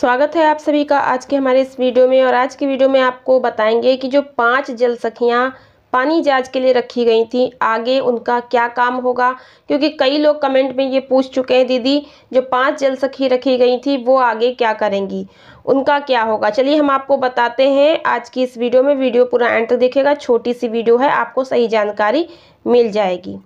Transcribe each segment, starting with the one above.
स्वागत है आप सभी का आज के हमारे इस वीडियो में और आज की वीडियो में आपको बताएंगे कि जो पांच जल सखियाँ पानी जांच के लिए रखी गई थी आगे उनका क्या काम होगा क्योंकि कई लोग कमेंट में ये पूछ चुके हैं दीदी जो पांच जल सखी रखी गई थी वो आगे क्या करेंगी उनका क्या होगा चलिए हम आपको बताते हैं आज की इस वीडियो में वीडियो पूरा एंड तक देखेगा छोटी सी वीडियो है आपको सही जानकारी मिल जाएगी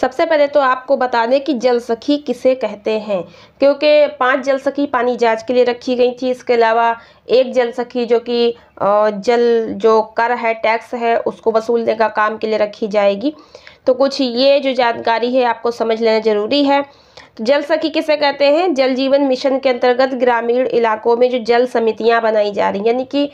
सबसे पहले तो आपको बता दें कि जल सखी किसे कहते हैं क्योंकि पांच जल सखी पानी जांच के लिए रखी गई थी इसके अलावा एक जल सखी जो कि जल जो कर है टैक्स है उसको वसूलने का काम के लिए रखी जाएगी तो कुछ ये जो जानकारी है आपको समझ लेना ज़रूरी है तो जल सखी किसे कहते हैं जल जीवन मिशन के अंतर्गत ग्रामीण इलाकों में जो जल समितियां बनाई जा रही हैं यानी कि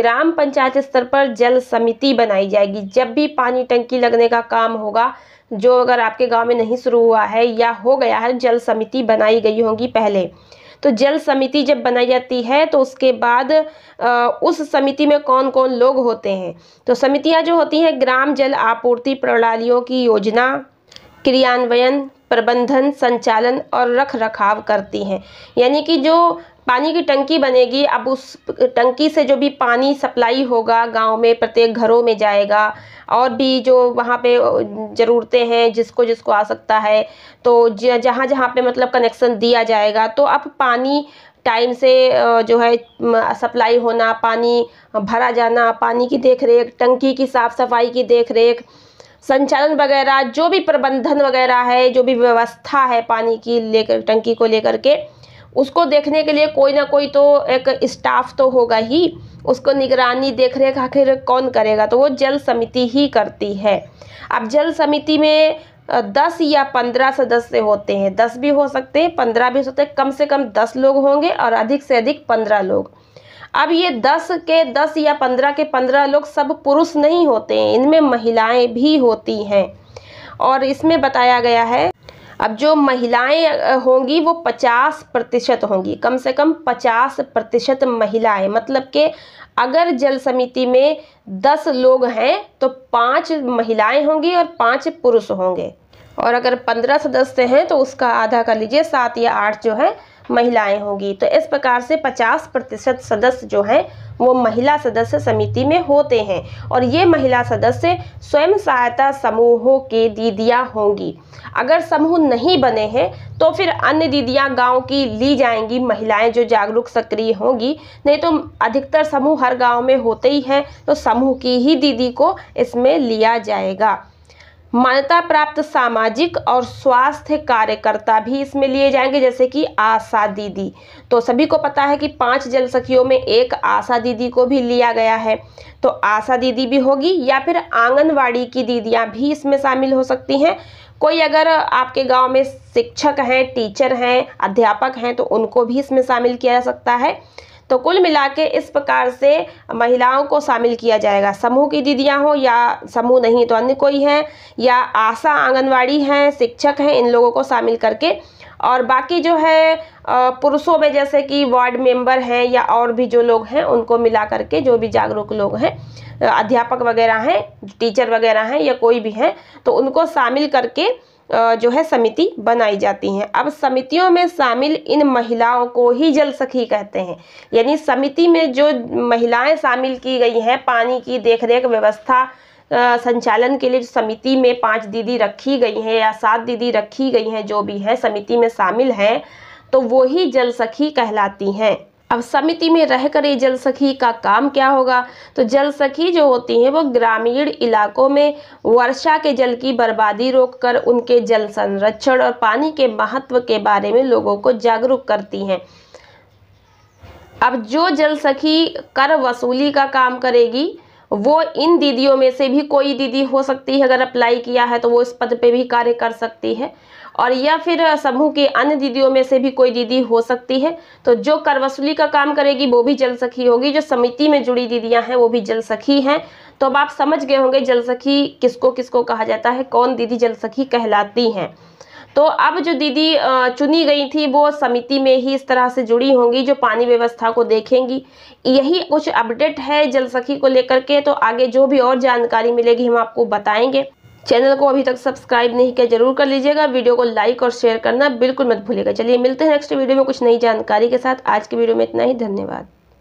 ग्राम पंचायत स्तर पर जल समिति बनाई जाएगी जब भी पानी टंकी लगने का काम होगा जो अगर आपके गांव में नहीं शुरू हुआ है या हो गया है जल समिति बनाई गई होगी पहले तो जल समिति जब बनाई जाती है तो उसके बाद आ, उस समिति में कौन कौन लोग होते हैं तो समितियां जो होती हैं ग्राम जल आपूर्ति प्रणालियों की योजना क्रियान्वयन प्रबंधन संचालन और रख रखाव करती हैं यानी कि जो पानी की टंकी बनेगी अब उस टंकी से जो भी पानी सप्लाई होगा गांव में प्रत्येक घरों में जाएगा और भी जो वहाँ पे ज़रूरतें हैं जिसको जिसको आ सकता है तो जहाँ जहाँ पे मतलब कनेक्शन दिया जाएगा तो अब पानी टाइम से जो है सप्लाई होना पानी भरा जाना पानी की देखरेख टंकी की साफ़ सफाई की देखरेख संचालन वगैरह जो भी प्रबंधन वगैरह है जो भी व्यवस्था है पानी की लेकर टंकी को लेकर के उसको देखने के लिए कोई ना कोई तो एक स्टाफ तो होगा ही उसको निगरानी देख रेख आखिर कौन करेगा तो वो जल समिति ही करती है अब जल समिति में दस या पंद्रह सदस्य होते हैं दस भी हो सकते हैं पंद्रह भी हो सकते हैं कम से कम दस लोग होंगे और अधिक से अधिक पंद्रह लोग अब ये दस के दस या पंद्रह के पंद्रह लोग सब पुरुष नहीं होते हैं इनमें महिलाएं भी होती हैं और इसमें बताया गया है अब जो महिलाएं होंगी वो पचास प्रतिशत होंगी कम से कम पचास प्रतिशत महिलाएं मतलब कि अगर जल समिति में दस लोग हैं तो पांच महिलाएं होंगी और पांच पुरुष होंगे और अगर पंद्रह सदस्य हैं तो उसका आधा कर लीजिए सात या आठ जो है महिलाएं होगी तो इस प्रकार से 50 प्रतिशत सदस्य जो हैं वो महिला सदस्य समिति में होते हैं और ये महिला सदस्य स्वयं सहायता समूहों के दीदियाँ होंगी अगर समूह नहीं बने हैं तो फिर अन्य दीदियाँ गांव की ली जाएंगी महिलाएं जो जागरूक सक्रिय होंगी नहीं तो अधिकतर समूह हर गांव में होते ही हैं तो समूह की ही दीदी को इसमें लिया जाएगा मान्यता प्राप्त सामाजिक और स्वास्थ्य कार्यकर्ता भी इसमें लिए जाएंगे जैसे कि आशा दीदी तो सभी को पता है कि पांच जल सखियों में एक आशा दीदी को भी लिया गया है तो आशा दीदी भी होगी या फिर आंगनवाड़ी की दीदियां भी इसमें शामिल हो सकती हैं कोई अगर आपके गांव में शिक्षक हैं टीचर हैं अध्यापक हैं तो उनको भी इसमें शामिल किया जा सकता है तो कुल मिला के इस प्रकार से महिलाओं को शामिल किया जाएगा समूह की दीदियाँ हों या समूह नहीं तो अन्य कोई हैं या आशा आंगनवाड़ी हैं शिक्षक हैं इन लोगों को शामिल करके और बाकी जो है पुरुषों में जैसे कि वार्ड मेंबर हैं या और भी जो लोग हैं उनको मिला करके जो भी जागरूक लोग हैं अध्यापक वगैरह हैं टीचर वगैरह हैं या कोई भी हैं तो उनको शामिल करके जो है समिति बनाई जाती हैं अब समितियों में शामिल इन महिलाओं को ही जल सखी कहते हैं यानी समिति में जो महिलाएं शामिल की गई हैं पानी की देखरेख व्यवस्था संचालन के लिए समिति में पांच दीदी रखी गई हैं या सात दीदी रखी गई हैं जो भी हैं समिति में शामिल हैं तो वो ही जल सखी कहलाती हैं अब समिति में रहकर ये जल सखी का काम क्या होगा तो जल सखी जो होती हैं वो ग्रामीण इलाकों में वर्षा के जल की बर्बादी रोककर उनके जल संरक्षण और पानी के महत्व के बारे में लोगों को जागरूक करती हैं अब जो जल सखी कर वसूली का काम करेगी वो इन दीदियों में से भी कोई दीदी हो सकती है अगर अप्लाई किया है तो वो इस पद पे भी कार्य कर सकती है और या फिर समूह के अन्य दीदियों में से भी कोई दीदी हो सकती है तो जो कर वसूली का काम करेगी वो भी जल सखी होगी जो समिति में जुड़ी दीदियां हैं वो भी जल सखी हैं तो अब आप समझ गए होंगे जल सखी किसको किसको कहा जाता है कौन दीदी जल सखी कहलाती हैं तो अब जो दीदी चुनी गई थी वो समिति में ही इस तरह से जुड़ी होंगी जो पानी व्यवस्था को देखेंगी यही कुछ अपडेट है जल सखी को लेकर के तो आगे जो भी और जानकारी मिलेगी हम आपको बताएंगे चैनल को अभी तक सब्सक्राइब नहीं किया जरूर कर लीजिएगा वीडियो को लाइक और शेयर करना बिल्कुल मत भूलिएगा चलिए मिलते हैं नेक्स्ट वीडियो में कुछ नई जानकारी के साथ आज के वीडियो में इतना ही धन्यवाद